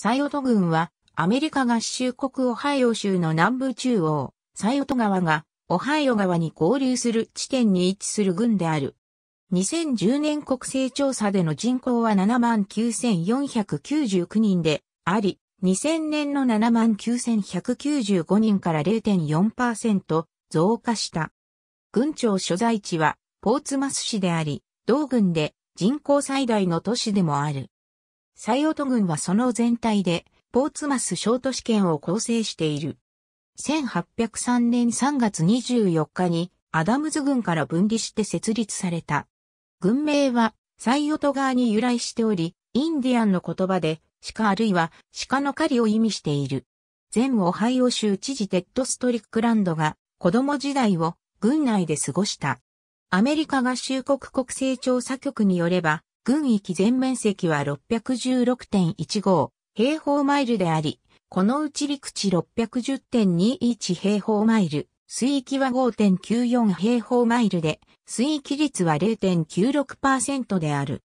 サイオト郡は、アメリカ合衆国オハイオ州の南部中央、サイオト川が、オハイオ川に合流する地点に位置する郡である。2010年国勢調査での人口は79,499人であり、2000年の79,195人から0.4%増加した。郡庁所在地はポーツマス市であり、同郡で人口最大の都市でもある。サイオト軍はその全体で、ポーツマス小都市圏を構成している。1803年3月24日に、アダムズ軍から分離して設立された。軍名は、サイオト側に由来しており、インディアンの言葉で、鹿あるいは鹿の狩りを意味している。前オハイオ州知事テッド・ストリックランドが、子供時代を、軍内で過ごした。アメリカ合衆国国勢調査局によれば、軍域全面積は616.15平方マイルであり、このうち陸地610.21平方マイル、水域は5.94平方マイルで、水域率は0.96%である。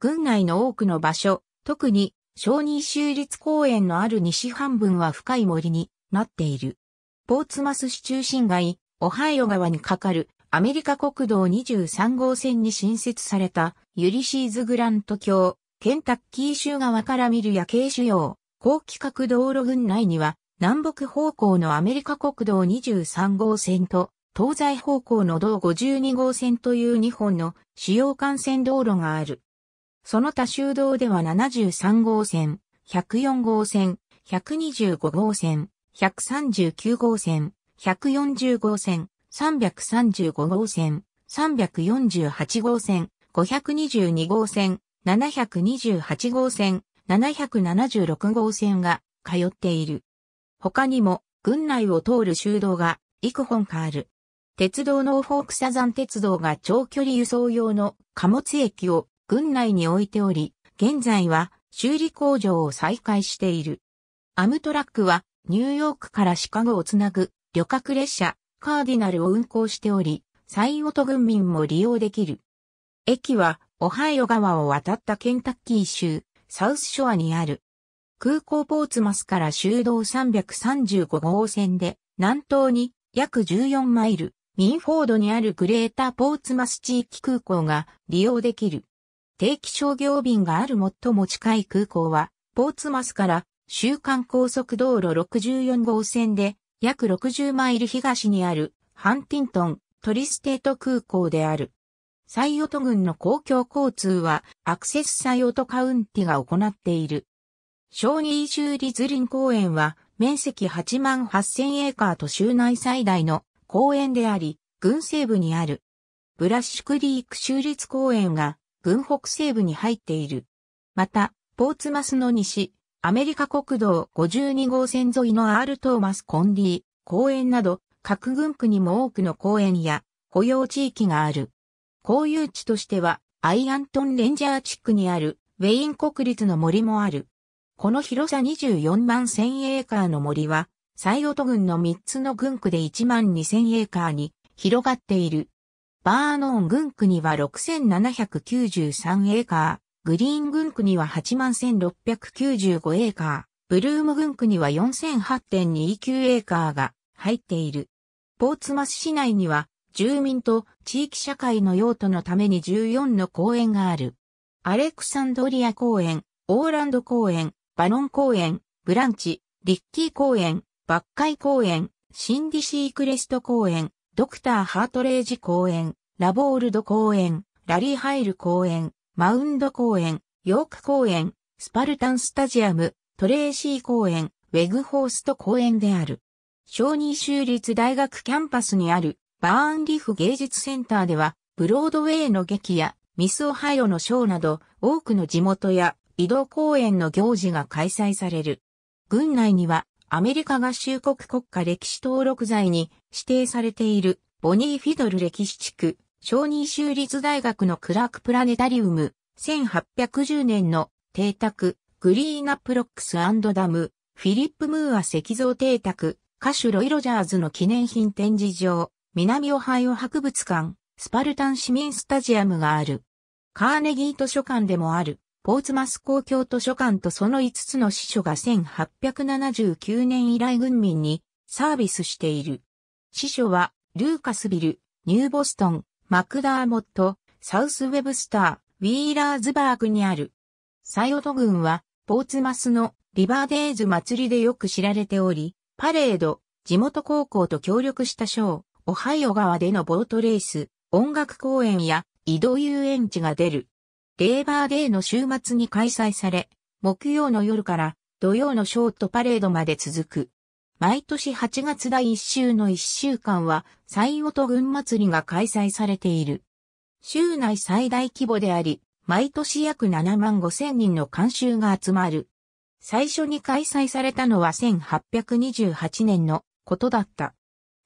軍内の多くの場所、特に小児州立公園のある西半分は深い森になっている。ポーツマス市中心街、オハイオ川に架かるアメリカ国道23号線に新設されたユリシーズ・グラント橋、ケンタッキー州側から見る夜景主要、高規格道路群内には、南北方向のアメリカ国道23号線と、東西方向の道52号線という2本の主要幹線道路がある。その他州道では73号線、104号線、125号線、139号線、140号線、335号線、348号線、522号線、728号線、776号線が通っている。他にも、郡内を通る修道が幾本かある。鉄道のフォークサザン鉄道が長距離輸送用の貨物駅を郡内に置いており、現在は修理工場を再開している。アムトラックはニューヨークからシカゴをつなぐ旅客列車カーディナルを運行しており、サイオト軍民も利用できる。駅は、オハイオ川を渡ったケンタッキー州、サウスショアにある。空港ポーツマスから州道335号線で、南東に約14マイル、ミンフォードにあるグレーターポーツマス地域空港が利用できる。定期商業便がある最も近い空港は、ポーツマスから週間高速道路64号線で約60マイル東にあるハンティントントリステート空港である。サイオト郡の公共交通は、アクセスイオトカウンティが行っている。小義州立林公園は、面積8万8000エーカーと州内最大の公園であり、郡西部にある。ブラッシュクリーク州立公園が、郡北西部に入っている。また、ポーツマスの西、アメリカ国道52号線沿いのアール・トーマス・コンリー公園など、各郡区にも多くの公園や保養地域がある。公有地としては、アイアントンレンジャー地区にあるウェイン国立の森もある。この広さ24万1000エーカーの森は、サイオト郡の3つの郡区で1万2000エーカーに広がっている。バーノーン郡区には6793エーカー、グリーン郡区には81,695エーカー、ブルーム郡区には4008.29エーカーが入っている。ポーツマス市内には住民と地域社会の用途のために14の公園がある。アレクサンドリア公園、オーランド公園、バノン公園、ブランチ、リッキー公園、バッカイ公園、シンディシークレスト公園、ドクターハートレージ公園、ラボールド公園、ラリーハイル公園、マウンド公園、ヨーク公園、スパルタンスタジアム、トレーシー公園、ウェグホースト公園である。小児州立大学キャンパスにあるバーンリフ芸術センターでは、ブロードウェイの劇やミスオハイオのショーなど、多くの地元や移動公演の行事が開催される。郡内には、アメリカ合衆国国家歴史登録財に指定されている、ボニー・フィドル歴史地区、小児州立大学のクラークプラネタリウム、1810年の邸宅、グリーナプロックスアンド・ダム、フィリップ・ムーア石像邸宅、歌手ロイ・ロジャーズの記念品展示場、南オハイオ博物館、スパルタン市民スタジアムがある。カーネギー図書館でもある、ポーツマス公共図書館とその5つの司書が1879年以来軍民にサービスしている。司書は、ルーカスビル、ニューボストン、マクダーモット、サウスウェブスター、ウィーラーズバーグにある。サイオト軍は、ポーツマスのリバーデイズ祭りでよく知られており、パレード、地元高校と協力した賞、オハイオ川でのボートレース、音楽公演や移動遊園地が出る。レーバーデーの週末に開催され、木曜の夜から土曜のショートパレードまで続く。毎年8月第1週の1週間は、西音群祭りが開催されている。週内最大規模であり、毎年約7万5千人の観衆が集まる。最初に開催されたのは1828年のことだった。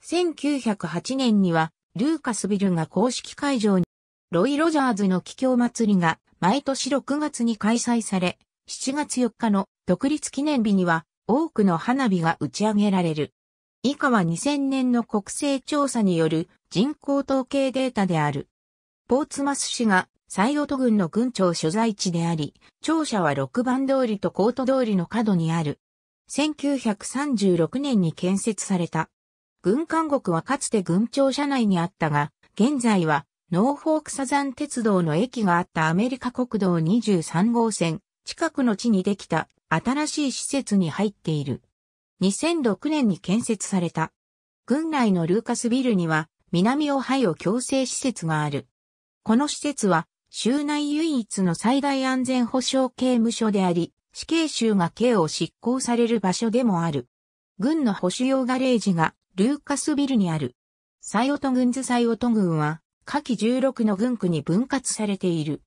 1908年には、ルーカスビルが公式会場に、ロイ・ロジャーズの帰郷祭りが毎年6月に開催され、7月4日の独立記念日には多くの花火が打ち上げられる。以下は2000年の国勢調査による人口統計データである。ポーツマス市がサイオト軍の軍庁所在地であり、庁舎は6番通りとコート通りの角にある。1936年に建設された。軍艦国はかつて軍庁舎内にあったが、現在はノーフォークサザン鉄道の駅があったアメリカ国道23号線、近くの地にできた新しい施設に入っている。2006年に建設された。軍内のルーカスビルには南オハイオ強制施設がある。この施設は州内唯一の最大安全保障刑務所であり、死刑囚が刑を執行される場所でもある。軍の保守用ガレージがルーカスビルにある。サイオト郡ズサイオト郡は、下記16の郡区に分割されている。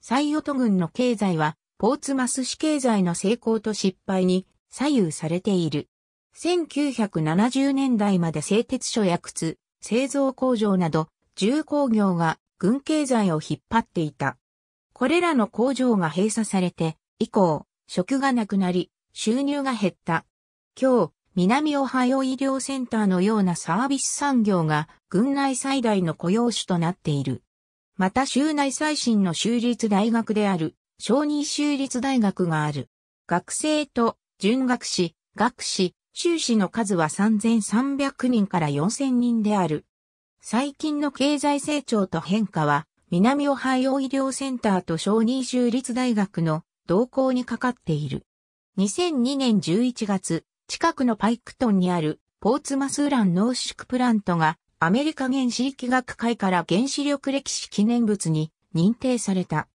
サイオト郡の経済は、ポーツマス市経済の成功と失敗に左右されている。1970年代まで製鉄所や靴、製造工場など、重工業が軍経済を引っ張っていた。これらの工場が閉鎖されて、以降、職がなくなり、収入が減った。今日、南オハイオ医療センターのようなサービス産業が軍内最大の雇用種となっている。また州内最新の州立大学である、小児州立大学がある。学生と準学士、学士、修士の数は3300人から4000人である。最近の経済成長と変化は、南オハイオ医療センターと小児州立大学の動向にかかっている。2002年11月、近くのパイクトンにあるポーツマスウラン濃縮プラントがアメリカ原子力学会から原子力歴史記念物に認定された。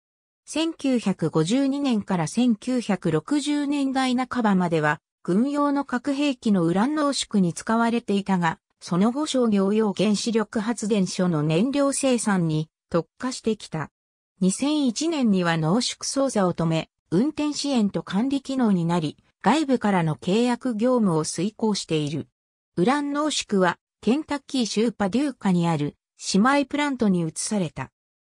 1952年から1960年代半ばまでは軍用の核兵器のウラン濃縮に使われていたが、その後商業用原子力発電所の燃料生産に特化してきた。2001年には濃縮操作を止め、運転支援と管理機能になり、外部からの契約業務を遂行している。ウラン濃縮はケンタッキー州パデューカにある姉妹プラントに移された。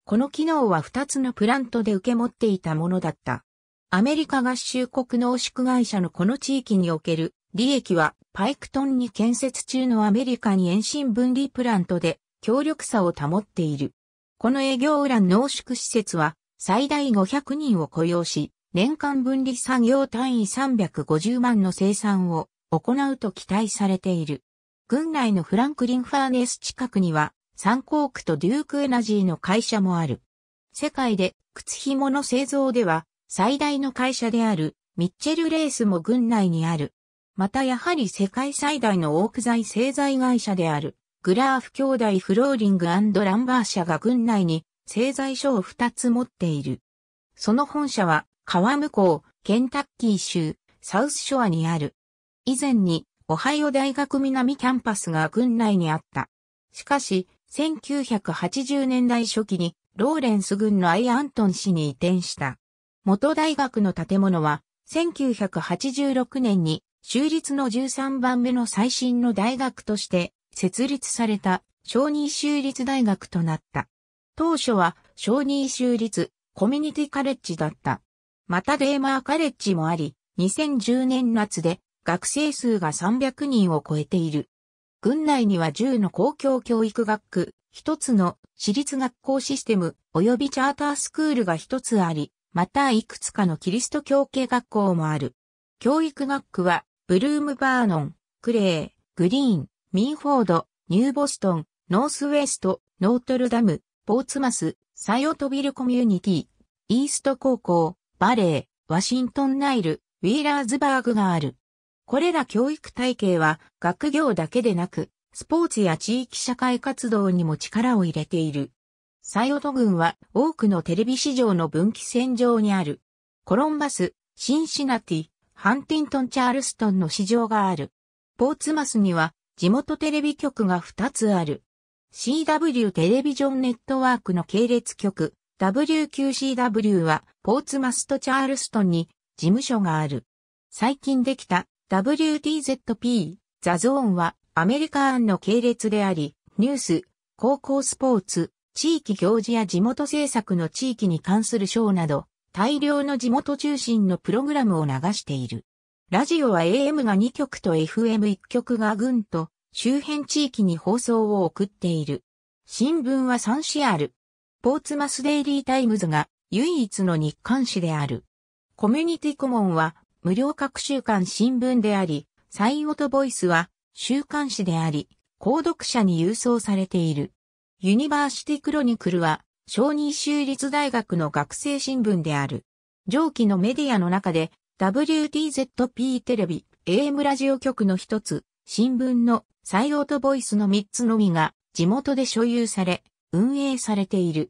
この機能は2つのプラントで受け持っていたものだった。アメリカ合衆国濃縮会社のこの地域における利益はパイクトンに建設中のアメリカに遠心分離プラントで協力さを保っている。この営業ウラン濃縮施設は最大500人を雇用し、年間分離産業単位350万の生産を行うと期待されている。軍内のフランクリンファーネス近くには、サンコークとデュークエナジーの会社もある。世界で靴紐の製造では最大の会社であるミッチェルレースも軍内にある。またやはり世界最大のオーク材製材会社であるグラーフ兄弟フローリングランバー社が軍内に製材所を2つ持っている。その本社は川向こう、ケンタッキー州、サウスショアにある。以前に、オハイオ大学南キャンパスが郡内にあった。しかし、1980年代初期に、ローレンス郡のアイアントン市に移転した。元大学の建物は、1986年に、州立の13番目の最新の大学として、設立された、小児州立大学となった。当初は、小児州立、コミュニティカレッジだった。またデーマーカレッジもあり、2010年夏で学生数が300人を超えている。郡内には10の公共教育学区、1つの私立学校システム及びチャータースクールが1つあり、またいくつかのキリスト教系学校もある。教育学区は、ブルームバーノン、クレー、グリーン、ミンフォード、ニューボストン、ノースウェスト、ノートルダム、ポーツマス、サヨトビルコミュニティ、イースト高校、バレー、ワシントンナイル、ウィーラーズバーグがある。これら教育体系は学業だけでなく、スポーツや地域社会活動にも力を入れている。サイオト軍は多くのテレビ市場の分岐線上にある。コロンバス、シンシナティ、ハンティントン・チャールストンの市場がある。ポーツマスには地元テレビ局が2つある。CW テレビジョンネットワークの系列局、WQCW はポーツマストチャールストンに事務所がある。最近できた WTZP ザゾーンはアメリカ案の系列であり、ニュース、高校スポーツ、地域行事や地元政策の地域に関するショーなど、大量の地元中心のプログラムを流している。ラジオは AM が2局と FM1 局が群と周辺地域に放送を送っている。新聞は3紙ある。ポーツマスデイリータイムズが唯一の日刊誌である。コミュニティコモンは無料各週刊新聞であり、サイオトボイスは週刊誌であり、購読者に郵送されている。ユニバーシティクロニクルは、小児州立大学の学生新聞である。上記のメディアの中で、WTZP テレビ、AM ラジオ局の一つ、新聞のサイオトボイスの三つのみが地元で所有され、運営されている。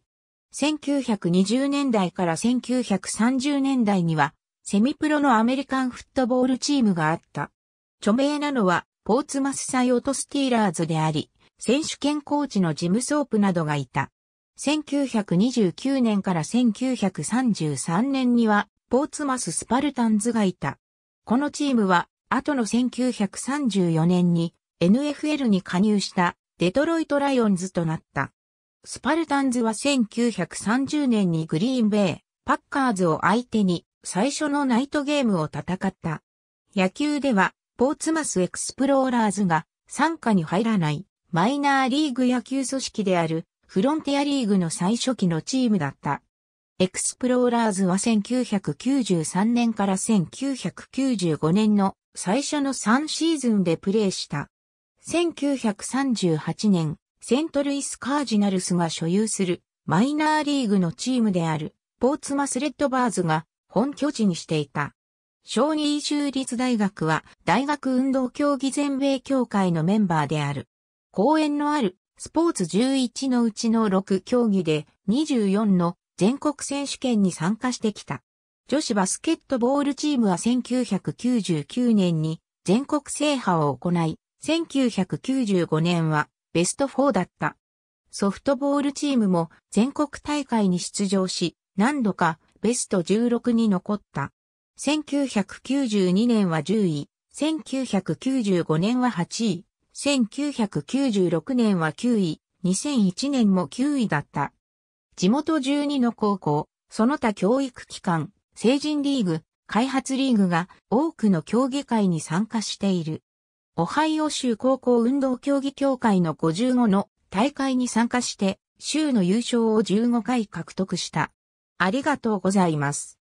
1920年代から1930年代には、セミプロのアメリカンフットボールチームがあった。著名なのは、ポーツマスサイオトスティーラーズであり、選手権コーチのジムソープなどがいた。1929年から1933年には、ポーツマススパルタンズがいた。このチームは、後の1934年に NFL に加入したデトロイトライオンズとなった。スパルタンズは1930年にグリーンベイ、パッカーズを相手に最初のナイトゲームを戦った。野球では、ポーツマスエクスプローラーズが参加に入らないマイナーリーグ野球組織であるフロンティアリーグの最初期のチームだった。エクスプローラーズは1993年から1995年の最初の3シーズンでプレーした。1938年、セントルイス・カージナルスが所有するマイナーリーグのチームであるポーツマス・レッドバーズが本拠地にしていた。小児州立大学は大学運動競技全米協会のメンバーである。公園のあるスポーツ11のうちの6競技で24の全国選手権に参加してきた。女子バスケットボールチームは1999年に全国制覇を行い、1995年はベスト4だった。ソフトボールチームも全国大会に出場し、何度かベスト16に残った。1992年は10位、1995年は8位、1996年は9位、2001年も9位だった。地元12の高校、その他教育機関、成人リーグ、開発リーグが多くの競技会に参加している。オハイオ州高校運動競技協会の55の大会に参加して、州の優勝を15回獲得した。ありがとうございます。